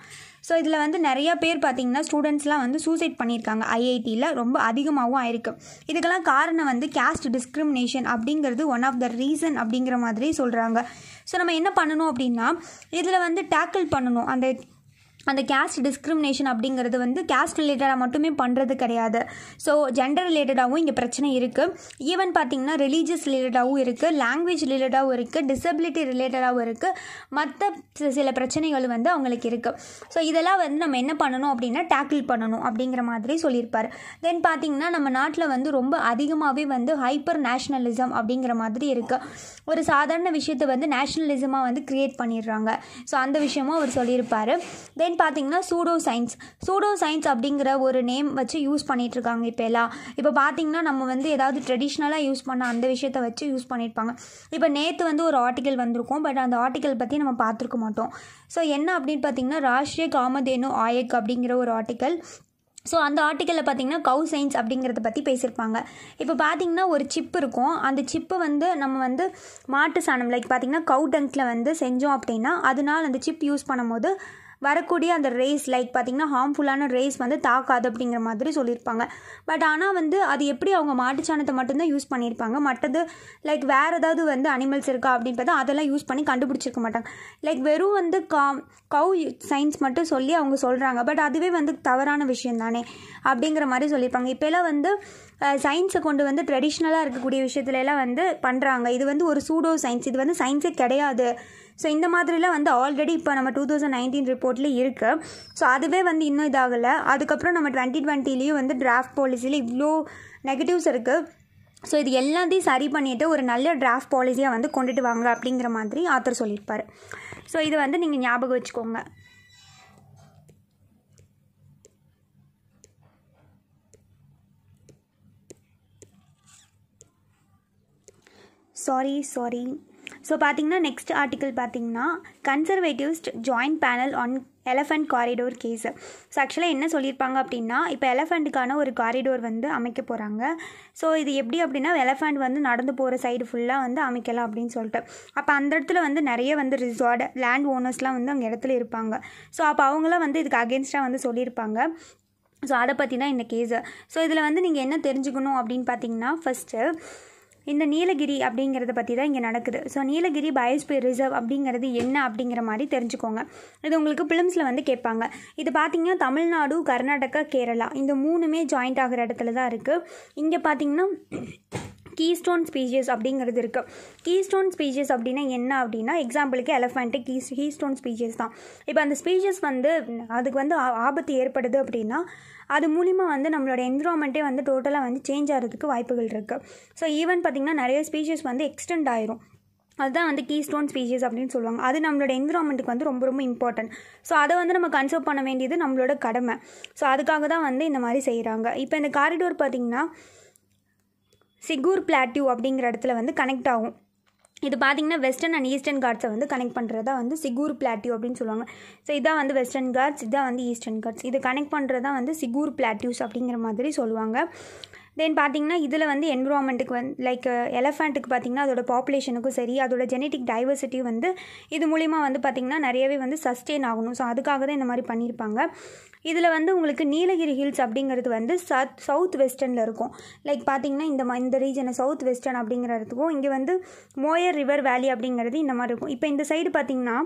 ஸோ இதில் வந்து நிறையா பேர் பார்த்திங்கன்னா ஸ்டூடெண்ட்ஸ்லாம் வந்து சூசைட் பண்ணியிருக்காங்க ஐஐடியில் ரொம்ப அதிகமாகவும் ஆயிருக்கு இதுக்கெல்லாம் காரணம் வந்து கேஸ்ட் டிஸ்கிரிமினேஷன் அப்படிங்கிறது ஒன் ஆஃப் த ரீசன் அப்படிங்கிற மாதிரி சொல்கிறாங்க ஸோ நம்ம என்ன பண்ணணும் அப்படின்னா இதில் வந்து டேக்கிள் பண்ணணும் அந்த அந்த கேஸ்ட் டிஸ்கிரிமினேஷன் அப்படிங்கிறது வந்து கேஸ்ட் ரிலேட்டடாக மட்டுமே பண்ணுறது கிடையாது ஸோ ஜெண்டர் ரிலேட்டடாகவும் இங்கே பிரச்சனை இருக்குது ஈவன் பார்த்திங்கன்னா ரிலீஜியஸ் ரிலேட்டடாகவும் இருக்குது லாங்குவேஜ் ரிலேட்டடாகவும் இருக்குது டிசபிலிட்டி ரிலேட்டடாகவும் இருக்குது மற்ற சில பிரச்சனைகள் வந்து அவங்களுக்கு இருக்குது ஸோ இதெல்லாம் வந்து நம்ம என்ன பண்ணணும் அப்படின்னா டேக்கிள் பண்ணணும் அப்படிங்கிற மாதிரி சொல்லியிருப்பார் தென் பார்த்திங்கன்னா நம்ம நாட்டில் வந்து ரொம்ப அதிகமாகவே வந்து ஹைப்பர் நேஷ்னலிசம் அப்படிங்கிற மாதிரி இருக்குது ஒரு சாதாரண விஷயத்தை வந்து நேஷ்னலிசமாக வந்து க்ரியேட் பண்ணிடுறாங்க ஸோ அந்த விஷயமும் அவர் சொல்லியிருப்பார் தென் தென் பார்த்தீங்கன்னா சூடோ சயின்ஸ் சூடோ சயின்ஸ் அப்படிங்கிற ஒரு நேம் வச்சு யூஸ் பண்ணிகிட்ருக்காங்க இப்போ எல்லாம் இப்போ பார்த்தீங்கன்னா நம்ம வந்து ஏதாவது ட்ரெடிஷ்னலாக யூஸ் பண்ண அந்த விஷயத்த வச்சு யூஸ் பண்ணியிருப்பாங்க இப்போ நேற்று வந்து ஒரு ஆர்டிக்கல் வந்திருக்கும் பட் அந்த ஆர்டிக்கல் பற்றி நம்ம பார்த்துருக்க மாட்டோம் ஸோ என்ன அப்படின்னு பார்த்தீங்கன்னா ராஷ்ட்ரிய காமதேனு ஆயக் அப்படிங்கிற ஒரு ஆர்டிக்கல் ஸோ அந்த ஆர்டிக்கலில் பார்த்தீங்கன்னா கவு சயின்ஸ் அப்படிங்கிறத பற்றி பேசியிருப்பாங்க இப்போ பார்த்தீங்கன்னா ஒரு சிப்பு இருக்கும் அந்த சிப்பு வந்து நம்ம வந்து மாட்டு சாணம் லைக் பார்த்திங்கன்னா கவு டங்கில் வந்து செஞ்சோம் அப்படின்னா அதனால் அந்த சிப் யூஸ் பண்ணும்போது வரக்கூடிய அந்த ரேஸ் லைக் பார்த்திங்கன்னா ஹார்ம்ஃபுல்லான ரேஸ் வந்து தாக்காது அப்படிங்கிற மாதிரி சொல்லியிருப்பாங்க பட் ஆனால் வந்து அது எப்படி அவங்க மாட்டுச்சாணத்தை மட்டும்தான் யூஸ் பண்ணியிருப்பாங்க மற்றது லைக் வேறு ஏதாவது வந்து அனிமல்ஸ் இருக்கா அப்படின்னு பார்த்தா அதெல்லாம் யூஸ் பண்ணி கண்டுபிடிச்சிருக்க மாட்டாங்க லைக் வெறும் வந்து கா கவு சயின்ஸ் மட்டும் சொல்லி அவங்க சொல்கிறாங்க பட் அதுவே வந்து தவறான விஷயம் தானே அப்படிங்கிற மாதிரி சொல்லியிருப்பாங்க இப்போலாம் வந்து சயின்ஸை கொண்டு வந்து ட்ரெடிஷ்னலாக இருக்கக்கூடிய விஷயத்துலலாம் வந்து பண்ணுறாங்க இது வந்து ஒரு சூடோ சயின்ஸ் இது வந்து சயின்ஸே கிடையாது ஸோ இந்த மாதிரிலாம் வந்து ஆல்ரெடி இப்போ நம்ம டூ தௌசண்ட் நைன்டீன் ரிப்போர்ட்டில் இருக்குது ஸோ அதுவே வந்து இன்னும் இதாகலை அதுக்கப்புறம் நம்ம டுவெண்ட்டி டுவெண்ட்டிலையும் வந்து டிராஃப்ட் பாலிசியில் இவ்வளோ நெகட்டிவ்ஸ் இருக்குது ஸோ இது எல்லாத்தையும் சரி பண்ணிவிட்டு ஒரு நல்ல டிராஃப்ட் பாலிசியாக வந்து கொண்டுட்டு வாங்க அப்படிங்கிற மாதிரி ஆத்தர் சொல்லியிருப்பார் ஸோ இது வந்து நீங்கள் ஞாபகம் வச்சுக்கோங்க சாரி சாரி ஸோ பார்த்தீங்கன்னா நெக்ஸ்ட் ஆர்டிக்கல் பார்த்தீங்கன்னா conservationists joint panel on elephant corridor case so ஆக்சுவலாக என்ன சொல்லியிருப்பாங்க அப்படின்னா இப்போ எலஃபண்ட்டுக்கான ஒரு காரிடோர் வந்து அமைக்க போகிறாங்க ஸோ இது எப்படி அப்படின்னா எலஃபண்ட் வந்து நடந்து போகிற சைடு ஃபுல்லாக வந்து அமைக்கலாம் அப்படின்னு சொல்லிட்டு அப்போ அந்த இடத்துல வந்து நிறைய வந்து ரிசார்ட் லேண்ட் ஓனர்ஸ்லாம் வந்து அங்கே இடத்துல இருப்பாங்க ஸோ அப்போ அவங்களாம் வந்து இதுக்கு அகேன்ஸ்டாக வந்து சொல்லியிருப்பாங்க ஸோ அதை பற்றி தான் இந்த கேஸு ஸோ இதில் வந்து நீங்கள் என்ன தெரிஞ்சுக்கணும் அப்படின்னு பார்த்தீங்கன்னா ஃபஸ்ட்டு இந்த நீலகிரி அப்படிங்கிறத பற்றி தான் இங்கே நடக்குது ஸோ நீலகிரி பயோஸ்பியர் ரிசர்வ் அப்படிங்கிறது என்ன அப்படிங்கிற மாதிரி தெரிஞ்சுக்கோங்க இது உங்களுக்கு ஃபிலிம்ஸில் வந்து கேட்பாங்க இது பார்த்திங்கன்னா தமிழ்நாடு கர்நாடகா கேரளா இந்த மூணுமே ஜாயிண்ட் ஆகிற இடத்துல தான் இருக்குது இங்கே பார்த்திங்கன்னா கீஸ்டோன் ஸ்பீஷியஸ் அப்படிங்கிறது இருக்குது கீஸ்டோன் ஸ்பீஷியஸ் அப்படின்னா என்ன அப்படின்னா எக்ஸாம்பிளுக்கு எலஃபண்ட்டு கீஸ் கீஸ்டோன் ஸ்பீஷியஸ் தான் இப்போ அந்த ஸ்பீஷியஸ் வந்து அதுக்கு வந்து ஆபத்து ஏற்படுது அப்படின்னா அது மூலிமா வந்து நம்மளோட என்விரான்மெண்ட்டே வந்து டோட்டலாக வந்து சேஞ்ச் ஆகிறதுக்கு வாய்ப்புகள் இருக்குது ஸோ ஈவன் பார்த்திங்கன்னா நிறைய ஸ்பீஷஸ் வந்து எக்ஸ்டெண்ட் ஆயிரும் அதுதான் வந்து கீ ஸ்டோன் ஸ்பீஷஸ் அப்படின்னு சொல்லுவாங்க அது நம்மளோட என்விரான்மெண்ட்டுக்கு வந்து ரொம்ப ரொம்ப இம்பார்ட்டன்ட் ஸோ அதை வந்து நம்ம கன்சர்வ் பண்ண வேண்டியது நம்மளோட கடமை ஸோ அதுக்காக தான் வந்து இந்த மாதிரி செய்கிறாங்க இப்போ இந்த காரிடோர் பார்த்திங்கன்னா சிகூர் பிளாட்டியூ அப்படிங்கிற இடத்துல வந்து கனெக்ட் ஆகும் இது பார்த்திங்கன்னா வெஸ்டர்ன் அண்ட் ஈஸ்டர்ன் கார்ட்ஸை வந்து கனெக்ட் பண்ணுறதா வந்து சிகூர் பிளாட்டியூ அப்படின்னு சொல்லுவாங்க ஸோ இதான் வந்து வெஸ்டர்ன் கார்ட்ஸ் இதான் வந்து ஈஸ்டர்ன் கார்ட்ஸ் இது கனெக்ட் பண்ணுறதா வந்து சிகூர் பிளாட்டியூஸ் அப்படிங்கிற மாதிரி சொல்லுவாங்க தென் பார்த்திங்கன்னா இதில் வந்து என்விரான்மெண்ட்டுக்கு வந்து லைக் எலஃபண்ட்டுக்கு பார்த்திங்கன்னா அதோட பாப்புலேஷனுக்கும் சரி அதோட ஜெனட்டிக் டைவர்சிட்டி வந்து இது மூலிமா வந்து பார்த்திங்கன்னா நிறையவே வந்து சஸ்டெயின் ஆகணும் ஸோ அதுக்காக தான் இந்த மாதிரி பண்ணியிருப்பாங்க இதில் வந்து உங்களுக்கு நீலகிரி ஹில்ஸ் அப்படிங்கிறது வந்து சத் சவுத் வெஸ்டர்னில் இருக்கும் லைக் பார்த்தீங்கன்னா இந்த இந்த ரீஜனை சவுத் வெஸ்டர்ன் அப்படிங்கிறதுக்கும் இங்கே வந்து மோயர் ரிவர் வேலி அப்படிங்கிறது இந்த மாதிரி இருக்கும் இப்போ இந்த சைடு பார்த்திங்கன்னா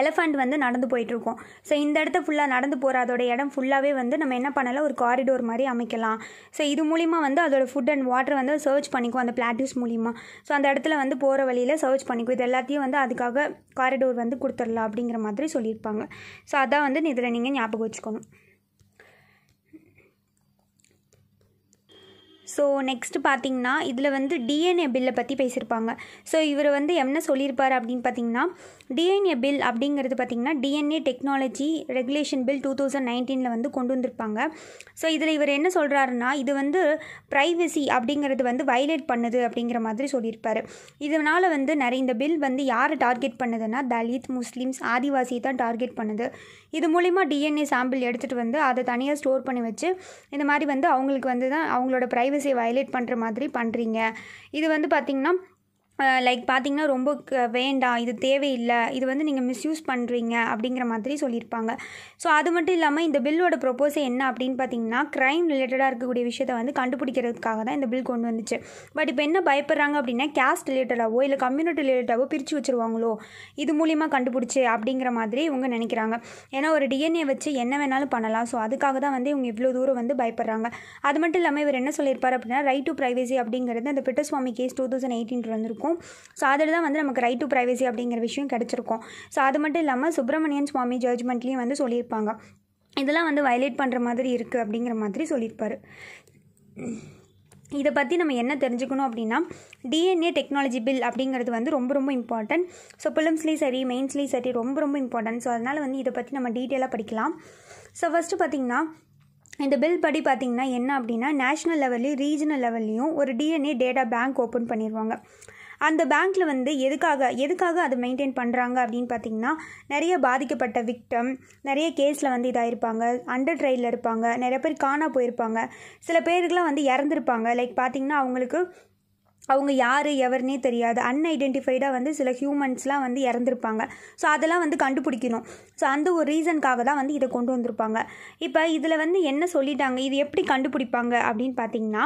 எலஃபண்ட் வந்து நடந்து போயிட்டுருக்கோம் ஸோ இந்த இடத்த ஃபுல்லாக நடந்து போகிற அதோட இடம் ஃபுல்லாகவே வந்து நம்ம என்ன பண்ணலாம் ஒரு காரிடோர் மாதிரி அமைக்கலாம் ஸோ இது மூலிமா வந்து அதோட ஃபுட் அண்ட் வாட்டர் வந்து சர்ச் பண்ணிக்கும் அந்த பிளாட்டூஸ் மூலிமா ஸோ அந்த இடத்துல வந்து போகிற வழியில் சர்ச் பண்ணிக்கும் இது எல்லாத்தையும் வந்து அதுக்காக காரிடோர் வந்து கொடுத்துடலாம் அப்படிங்கிற மாதிரி சொல்லியிருப்பாங்க ஸோ அதான் வந்து இதில் நீங்கள் ஞாபகம் வச்சுக்கணும் ஸோ நெக்ஸ்ட்டு பார்த்தீங்கன்னா இதில் வந்து டிஎன்ஏ பில்லை பற்றி பேசியிருப்பாங்க ஸோ இவர் வந்து என்ன சொல்லியிருப்பார் அப்படின்னு பார்த்தீங்கன்னா டிஎன்ஏ பில் அப்படிங்கிறது பார்த்திங்கன்னா DNA technology regulation bill two thousand நைன்டீனில் வந்து கொண்டு வந்திருப்பாங்க ஸோ இதில் இவர் என்ன சொல்கிறாருன்னா இது வந்து ப்ரைவசி அப்படிங்கிறது வந்து வைலேட் பண்ணுது அப்படிங்கிற மாதிரி சொல்லியிருப்பார் இதனால் வந்து நிறைய இந்த பில் வந்து யார் டார்கெட் பண்ணுதுன்னா தலித் முஸ்லீம்ஸ் ஆதிவாசி தான் டார்கெட் பண்ணுது இது மூலிமா டிஎன்ஏ சாம்பிள் எடுத்துகிட்டு வந்து அதை தனியாக ஸ்டோர் பண்ணி வச்சு இந்த மாதிரி வந்து அவங்களுக்கு வந்து தான் அவங்களோட ப்ரைவசி ப்ரைவசியை வயலேட் பண்ணுற மாதிரி பண்ணுறீங்க இது வந்து பார்த்திங்கன்னா லைக் பார்த்திங்கன்னா ரொம்ப வேண்டாம் இது தேவையில்லை இது வந்து நீங்கள் மிஸ்யூஸ் பண்ணுறீங்க அப்படிங்கிற மாதிரி சொல்லியிருப்பாங்க ஸோ அது மட்டும் இல்லாமல் இந்த பில்லோட ப்ரொப்போஸல் என்ன அப்படின்னு பார்த்தீங்கன்னா க்ரைம் ரிலேட்டடாக இருக்கக்கூடிய விஷயத்தை வந்து கண்டுபிடிக்கிறதுக்காக தான் இந்த பில் கொண்டு வந்துச்சு பட் இப்போ என்ன பயப்படுறாங்க அப்படின்னா கேஸ்ட் ரிலேட்டடாகவோ இல்லை கம்யூனிட்டி ரிலேட்டடாகவோ பிரித்து வச்சுருவாங்களோ இது மூலிமா கண்டுபிடிச்சி அப்படிங்கிற மாதிரி இவங்க நினைக்கிறாங்க ஏன்னா ஒரு டிஎன்ஏ வச்சு என்ன வேணாலும் பண்ணலாம் ஸோ அதுக்காக தான் வந்து இவங்க இவ்வளோ தூரம் வந்து பயப்படுறாங்க அது மட்டும் இல்லாமல் இவர் என்ன சொல்லியிருப்பார் அப்படின்னா ரைட் டு ப்ரைவசி அப்படிங்கிறது அந்த Puttaswamy case two thousand eighteen வந்திருக்கும் இருக்கும் ஸோ அதில் தான் வந்து நமக்கு ரைட் டு ப்ரைவசி அப்படிங்கிற விஷயம் கிடச்சிருக்கும் ஸோ அது மட்டும் இல்லாமல் சுப்பிரமணியன் சுவாமி ஜட்ஜ்மெண்ட்லேயும் வந்து சொல்லியிருப்பாங்க இதெல்லாம் வந்து வயலேட் பண்ணுற மாதிரி இருக்குது அப்படிங்கிற மாதிரி சொல்லியிருப்பார் இதை பற்றி நம்ம என்ன தெரிஞ்சுக்கணும் அப்படின்னா டிஎன்ஏ டெக்னாலஜி பில் அப்படிங்கிறது வந்து ரொம்ப ரொம்ப இம்பார்ட்டன்ட் ஸோ பிலிம்ஸ்லேயும் சரி மெயின்ஸ்லேயும் சரி ரொம்ப ரொம்ப இம்பார்ட்டன்ட் ஸோ அதனால் வந்து இதை பற்றி நம்ம டீட்டெயிலாக படிக்கலாம் ஸோ ஃபஸ்ட்டு பார்த்திங்கன்னா இந்த பில் படி பார்த்திங்கன்னா என்ன அப்படின்னா நேஷ்னல் லெவல்லையும் ரீஜனல் லெவல்லையும் ஒரு டிஎன்ஏ டேட்டா பேங்க் ஓப்பன் பண்ணிடுவாங்க அந்த பேங்க்கில் வந்து எதுக்காக எதுக்காக அதை மெயின்டைன் பண்ணுறாங்க அப்படின்னு பார்த்தீங்கன்னா நிறைய பாதிக்கப்பட்ட விக்டம் நிறைய கேஸில் வந்து இதாக இருப்பாங்க அண்டர் ட்ரையலில் இருப்பாங்க நிறைய பேர் காணா போயிருப்பாங்க சில பேருக்குலாம் வந்து இறந்துருப்பாங்க லைக் பார்த்திங்கன்னா அவங்களுக்கு அவங்க யார் எவர்னே தெரியாது அன்ஐடென்டிஃபைடாக வந்து சில ஹியூமன்ஸ்லாம் வந்து இறந்துருப்பாங்க ஸோ அதெல்லாம் வந்து கண்டுபிடிக்கணும் ஸோ அந்த ஒரு ரீசனுக்காக தான் வந்து இதை கொண்டு வந்திருப்பாங்க இப்போ இதில் வந்து என்ன சொல்லிட்டாங்க இது எப்படி கண்டுபிடிப்பாங்க அப்படின்னு பார்த்தீங்கன்னா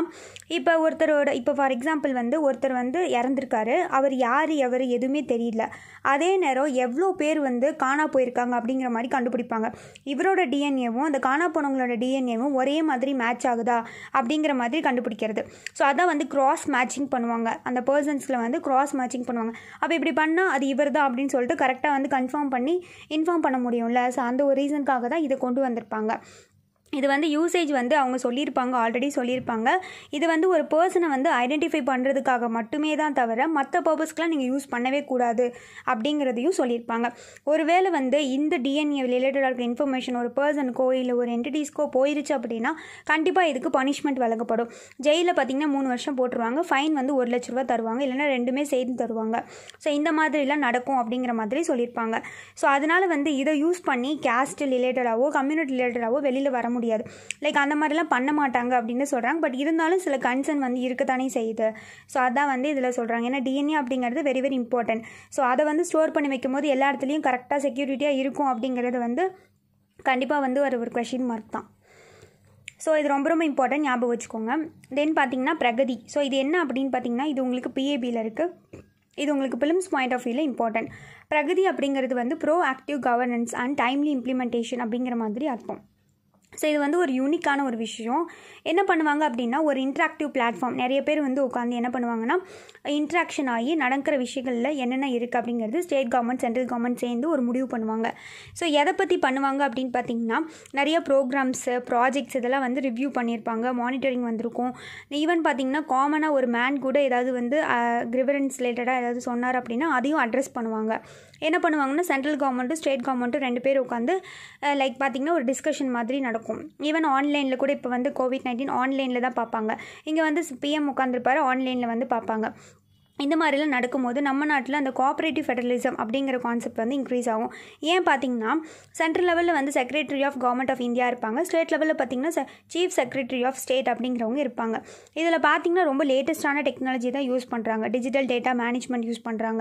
இப்போ ஒருத்தரோட இப்போ ஃபார் எக்ஸாம்பிள் வந்து ஒருத்தர் வந்து இறந்துருக்காரு அவர் யார் எவர் எதுவுமே தெரியல அதே நேரம் எவ்வளோ பேர் வந்து காணா போயிருக்காங்க அப்படிங்கிற மாதிரி கண்டுபிடிப்பாங்க இவரோட டிஎன்ஏவும் அந்த காணா போனவங்களோட டிஎன்ஏவும் ஒரே மாதிரி மேட்ச் ஆகுதா அப்படிங்கிற மாதிரி கண்டுபிடிக்கிறது ஸோ அதான் வந்து கிராஸ் மேட்சிங் பண்ணுவாங்க பண்ணுவாங்க அந்த பர்சன்ஸில் வந்து க்ராஸ் மேட்சிங் பண்ணுவாங்க அப்போ இப்படி பண்ணால் அது இவர் தான் அப்படின்னு சொல்லிட்டு கரெக்டாக வந்து கன்ஃபார்ம் பண்ணி இன்ஃபார்ம் பண்ண முடியும்ல ஸோ அந்த ஒரு ரீசனுக்காக தான் இதை கொண்டு வந்திருப்பாங்க இது வந்து யூசேஜ் வந்து அவங்க சொல்லியிருப்பாங்க ஆல்ரெடி சொல்லியிருப்பாங்க இது வந்து ஒரு பர்சனை வந்து ஐடென்டிஃபை பண்ணுறதுக்காக மட்டுமே தான் தவிர மற்ற பர்பஸ்க்கெலாம் நீங்கள் யூஸ் பண்ணவே கூடாது அப்படிங்கிறதையும் சொல்லியிருப்பாங்க ஒருவேளை வந்து இந்த டிஎன்ஏ ரிலேட்டடாக இருக்கிற இன்ஃபர்மேஷன் ஒரு பர்சனுக்கோ இல்லை ஒரு என்டிட்டிஸ்க்கோ போயிருச்சு அப்படின்னா கண்டிப்பாக இதுக்கு பனிஷ்மெண்ட் வழங்கப்படும் ஜெயிலில் பார்த்தீங்கன்னா மூணு வருஷம் போட்டுருவாங்க ஃபைன் வந்து ஒரு லட்ச ரூபா தருவாங்க இல்லைனா ரெண்டுமே சேர்ந்து தருவாங்க ஸோ இந்த மாதிரிலாம் நடக்கும் அப்படிங்கிற மாதிரி சொல்லியிருப்பாங்க ஸோ அதனால் வந்து இதை யூஸ் பண்ணி கேஸ்ட் ரிலேட்டடாகவோ கம்யூனிட்டி ரிலேட்டடாகவோ வெளியில் வர முடியும் முடியாது லைக் அந்த மாதிரிலாம் பண்ண மாட்டாங்க அப்படின்னு சொல்கிறாங்க பட் இருந்தாலும் சில கன்சர்ன் வந்து இருக்கத்தானே செய்யுது ஸோ அதான் வந்து இதில் சொல்கிறாங்க ஏன்னா டிஎன்ஏ அப்படிங்கிறது வெரி வெரி இம்பார்ட்டன்ட் ஸோ அதை வந்து ஸ்டோர் பண்ணி வைக்கும் போது எல்லா இடத்துலையும் கரெக்டாக செக்யூரிட்டியாக இருக்கும் அப்படிங்கிறது வந்து கண்டிப்பாக வந்து ஒரு ஒரு கொஷின் மார்க் தான் ஸோ இது ரொம்ப ரொம்ப இம்பார்ட்டன்ட் ஞாபகம் வச்சுக்கோங்க தென் பார்த்தீங்கன்னா பிரகதி ஸோ இது என்ன அப்படின்னு பார்த்தீங்கன்னா இது உங்களுக்கு பிஏபியில் இருக்குது இது உங்களுக்கு பிலிம்ஸ் பாயிண்ட் ஆஃப் வியூவில் இம்பார்ட்டன்ட் பிரகதி அப்படிங்கிறது வந்து proactive governance and timely implementation அப்படிங்கிற மாதிரி அர்த்தம் ஸோ இது வந்து ஒரு யூனிக்கான ஒரு விஷயம் என்ன பண்ணுவாங்க அப்படின்னா ஒரு இன்ட்ராக்டிவ் பிளாட்ஃபார்ம் நிறைய பேர் வந்து உட்காந்து என்ன பண்ணுவாங்கன்னா இன்ட்ராக்ஷன் ஆகி நடக்கிற விஷயங்களில் என்னென்ன இருக்குது அப்படிங்கிறது ஸ்டேட் கவர்மெண்ட் சென்ட்ரல் கவர்மெண்ட் சேர்ந்து ஒரு முடிவு பண்ணுவாங்க ஸோ எதை பற்றி பண்ணுவாங்க அப்படின்னு பார்த்தீங்கன்னா நிறைய ப்ரோக்ராம்ஸு ப்ராஜெக்ட்ஸ் இதெல்லாம் வந்து ரிவ்யூ பண்ணியிருப்பாங்க மானிட்டரிங் வந்திருக்கும் ஈவன் பார்த்திங்கன்னா காமனாக ஒரு மேன் கூட ஏதாவது வந்து கிரிவரன்ஸ் ரிலேட்டடாக ஏதாவது சொன்னார் அப்படின்னா அதையும் அட்ரஸ் பண்ணுவாங்க என்ன பண்ணுவாங்கன்னா சென்ட்ரல் கவர்மெண்ட்டும் ஸ்டேட் கவர்மெண்ட்டும் ரெண்டு பேர் உட்காந்து லைக் பார்த்திங்கன்னா ஒரு டிஸ்கஷன் மாதிரி நடக்கும் ஈவன் ஆன்லைனில் கூட இப்போ வந்து கோவிட் நைன்டீன் ஆன்லைனில் தான் பார்ப்பாங்க இங்கே வந்து பிஎம் உட்காந்துருப்பாரு ஆன்லைனில் வந்து பார்ப்பாங்க இந்த மாதிரிலாம் நடக்கும்போது நம்ம நாட்டில் அந்த கோஆப்ரேட்டிவ் ஃபெடரலிசம் அப்படிங்கிற கான்செப்ட் வந்து இன்க்ரீஸ் ஆகும் ஏன் பார்த்தீங்கன்னா சென்ட்ரல் லெவலில் வந்து secretary of government of India இருப்பாங்க ஸ்டேட் லெவலில் பார்த்தீங்கன்னா சீஃப் செக்ரட்டரி ஆஃப் ஸ்டேட் அப்படிங்கிறவங்க இருப்பாங்க இதில் பார்த்தீங்கன்னா ரொம்ப லேட்டஸ்ட்டான டெக்னாலஜி தான் யூஸ் பண்ணுறாங்க டிஜிட்டல் டேட்டா மேனேஜ்மெண்ட் யூஸ் பண்ணுறாங்க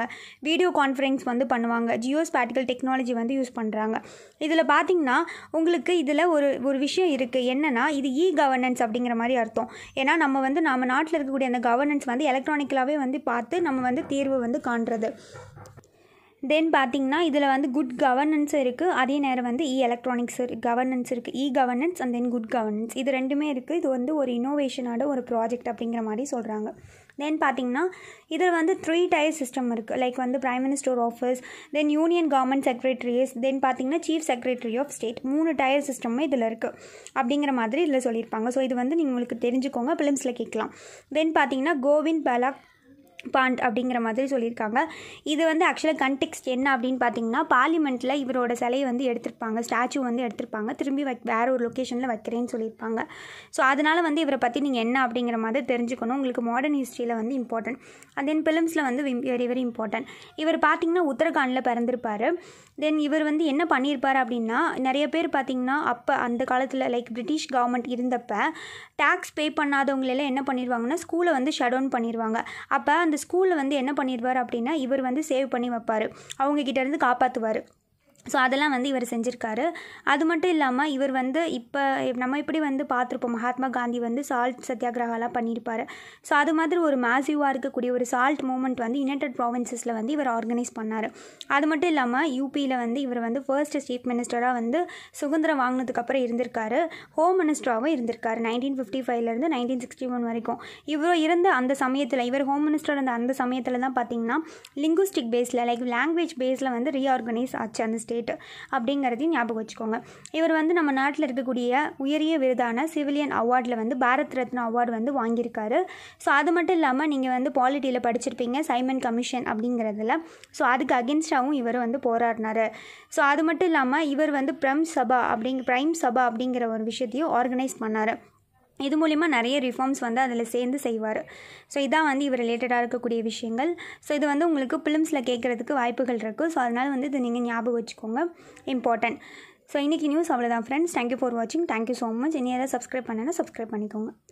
வீடியோ கான்ஃபரன்ஸ் வந்து பண்ணுவாங்க ஜியோ ஸ்பேட்டிக்கல் டெக்னாலஜி வந்து யூஸ் பண்ணுறாங்க இதில் பார்த்தீங்கன்னா உங்களுக்கு இதில் ஒரு ஒரு விஷயம் இருக்குது என்னென்னா இது இ கவர்னன்ஸ் அப்படிங்கிற மாதிரி அர்த்தம் ஏன்னா நம்ம வந்து நம்ம நாட்டில் இருக்கக்கூடிய அந்த கவர்னன்ஸ் வந்து எலக்ட்ரானிக்கலாகவே வந்து பா பார்த்து நம்ம வந்து தீர்வு வந்து காண்றது தென் பார்த்திங்கன்னா இதில் வந்து குட் கவர்னன்ஸ் இருக்குது அதே நேரம் வந்து இ எலக்ட்ரானிக்ஸ் கவர்னன்ஸ் இருக்குது e governance and then good governance இது ரெண்டுமே இருக்குது இது வந்து ஒரு இனோவேஷனோட ஒரு ப்ராஜெக்ட் அப்படிங்கிற மாதிரி சொல்கிறாங்க தென் பார்த்திங்கன்னா இதில் வந்து த்ரீ டயர் சிஸ்டம் இருக்குது லைக் வந்து prime minister office then union government secretaries then பார்த்திங்கன்னா சீஃப் செக்ரட்டரி ஆஃப் ஸ்டேட் மூணு டயர் சிஸ்டமும் இதில் இருக்குது அப்படிங்கிற மாதிரி இதில் சொல்லியிருப்பாங்க ஸோ இது வந்து நீங்கள் உங்களுக்கு தெரிஞ்சுக்கோங்க ஃபிலிம்ஸில் கேட்கலாம் தென் பார்த்திங்கன்னா கோவிந்த் பலாக் பாண்ட் அப்படிங்கிற மாதிரி சொல்லியிருக்காங்க இது வந்து ஆக்சுவலாக கண்டெக்ஸ்ட் என்ன அப்படின்னு பார்த்தீங்கன்னா பார்லிமெண்ட்டில் இவரோட சிலையை வந்து எடுத்திருப்பாங்க ஸ்டாச்சு வந்து எடுத்திருப்பாங்க திரும்பி வை வேறு ஒரு லொக்கேஷனில் வைக்கிறேன்னு சொல்லியிருப்பாங்க ஸோ அதனால் வந்து இவரை பற்றி நீங்கள் என்ன அப்படிங்கிற மாதிரி தெரிஞ்சுக்கணும் உங்களுக்கு மாடர்ன் ஹிஸ்ட்ரியில் வந்து இம்பார்ட்டன்ட் அண்ட் தென் ஃபிலிம்ஸில் வந்து வெரி வெரி இம்பார்ட்டன்ட் இவர் பார்த்திங்கன்னா உத்தரகாண்டில் பிறந்திருப்பார் தென் இவர் வந்து என்ன பண்ணியிருப்பார் அப்படின்னா நிறைய பேர் பார்த்திங்கன்னா அப்போ அந்த காலத்தில் லைக் பிரிட்டிஷ் கவர்மெண்ட் இருந்தப்போ டேக்ஸ் பே பண்ணாதவங்களெல்லாம் என்ன பண்ணிடுவாங்கன்னா ஸ்கூலை வந்து ஷட் டவுன் பண்ணிடுவாங்க அப்போ அந்த ஸ்கூலில் வந்து என்ன பண்ணிடுவார் அப்படின்னா இவர் வந்து சேவ் பண்ணி வைப்பார் அவங்கக்கிட்டேருந்து காப்பாற்றுவார் ஸோ அதெல்லாம் வந்து இவர் செஞ்சுருக்காரு அது மட்டும் இல்லாமல் இவர் வந்து இப்போ நம்ம இப்படி வந்து பார்த்துருப்போம் மகாத்மா காந்தி வந்து சால்ட் சத்தியாகிரகாலாம் பண்ணியிருப்பார் ஸோ அது மாதிரி ஒரு மேசிவாக இருக்கக்கூடிய ஒரு சால்ட் மூமெண்ட் வந்து யுனைடட் ப்ராவின்சஸில் வந்து இவர் ஆர்கனைஸ் பண்ணார் அது மட்டும் இல்லாமல் யூபியில் வந்து இவர் வந்து ஃபர்ஸ்ட் சீஃப் மினிஸ்டராக வந்து சுதந்திரம் வாங்கினதுக்கப்புறம் இருந்திருக்காரு ஹோம் மினிஸ்டராகவும் இருந்திருக்காரு நைன்டீன் ஃபிஃப்டி ஃபைவ்லேருந்து நைன்டீன் சிக்ஸ்டி ஒன் வரைக்கும் இவர் இருந்த அந்த சமயத்தில் இவர் ஹோம் மினிஸ்டர் இருந்த அந்த சமயத்தில் தான் பார்த்தீங்கன்னா லிங்குஸ்டிக் பேஸில் லைக் லாங்குவேஜ் பேஸில் வந்து ரீஆர்கனைஸ் ஆச்சு அந்த ஸ்டேட் அப்படிங்கிறதையும் ஞாபகம் வச்சுக்கோங்க இவர் வந்து நம்ம நாட்டில் இருக்கக்கூடிய உயரிய விருதான சிவிலியன் அவார்டில் வந்து பாரத் ரத்னா அவார்டு வந்து வாங்கியிருக்காரு ஸோ அது மட்டும் இல்லாமல் நீங்கள் வந்து பாலிட்டியில் படிச்சிருப்பீங்க சைமன் கமிஷன் அப்படிங்கிறதுல ஸோ அதுக்கு அகென்ஸ்டாகவும் இவர் வந்து போராடினார் ஸோ அது மட்டும் இல்லாமல் இவர் வந்து பிரம் சபா அப்படிங்க பிரைம் சபா அப்படிங்கிற ஒரு விஷயத்தையும் ஆர்கனைஸ் பண்ணார் இது மூலிமா நிறைய ரிஃபார்ம்ஸ் வந்து அதில் சேர்ந்து செய்வார் ஸோ இதான் வந்து இவர் ரிலேட்டடாக இருக்கக்கூடிய விஷயங்கள் ஸோ இது வந்து உங்களுக்கு ஃபிலிம்ஸில் கேட்குறதுக்கு வாய்ப்புகள் இருக்குது ஸோ அதனால் வந்து இது நீங்கள் ஞாபகம் வச்சுக்கோங்க இம்பார்ட்டன்ட் ஸோ இன்றைக்கி நியூஸ் அவ்வளோதான் ஃப்ரெண்ட்ஸ் தேங்க்யூ ஃபார் வாட்சிங் தேங்க்யூ ஸோ மச் இனி யாராவது சப்ஸ்கிரைப் பண்ணனா சப்ஸ்கிரைப் பண்ணிக்கோங்க